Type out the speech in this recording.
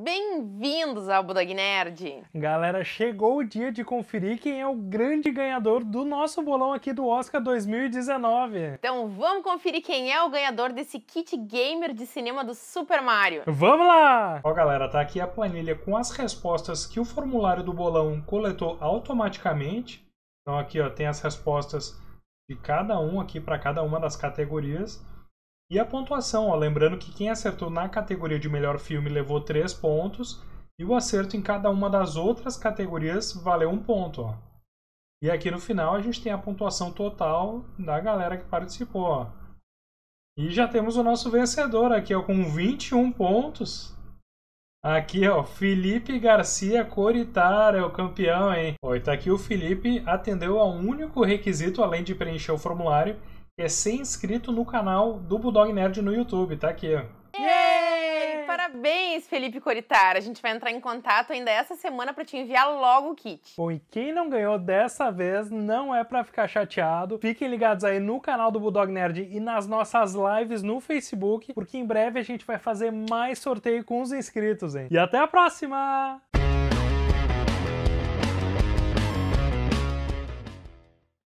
Bem-vindos ao Budog Nerd! Galera, chegou o dia de conferir quem é o grande ganhador do nosso bolão aqui do Oscar 2019. Então vamos conferir quem é o ganhador desse kit gamer de cinema do Super Mario. Vamos lá! Ó galera, tá aqui a planilha com as respostas que o formulário do bolão coletou automaticamente. Então aqui ó, tem as respostas de cada um aqui para cada uma das categorias. E a pontuação, ó, lembrando que quem acertou na categoria de melhor filme levou 3 pontos e o acerto em cada uma das outras categorias valeu 1 ponto. Ó. E aqui no final a gente tem a pontuação total da galera que participou. Ó. E já temos o nosso vencedor aqui ó, com 21 pontos. Aqui, ó, Felipe Garcia Coritara é o campeão, hein? Ó, tá aqui o Felipe atendeu a um único requisito, além de preencher o formulário, é ser inscrito no canal do Bulldog Nerd no YouTube, tá aqui. Yay! Parabéns, Felipe Coritar. A gente vai entrar em contato ainda essa semana para te enviar logo o kit. Bom, e quem não ganhou dessa vez não é para ficar chateado. Fiquem ligados aí no canal do Bulldog Nerd e nas nossas lives no Facebook, porque em breve a gente vai fazer mais sorteio com os inscritos, hein? E até a próxima!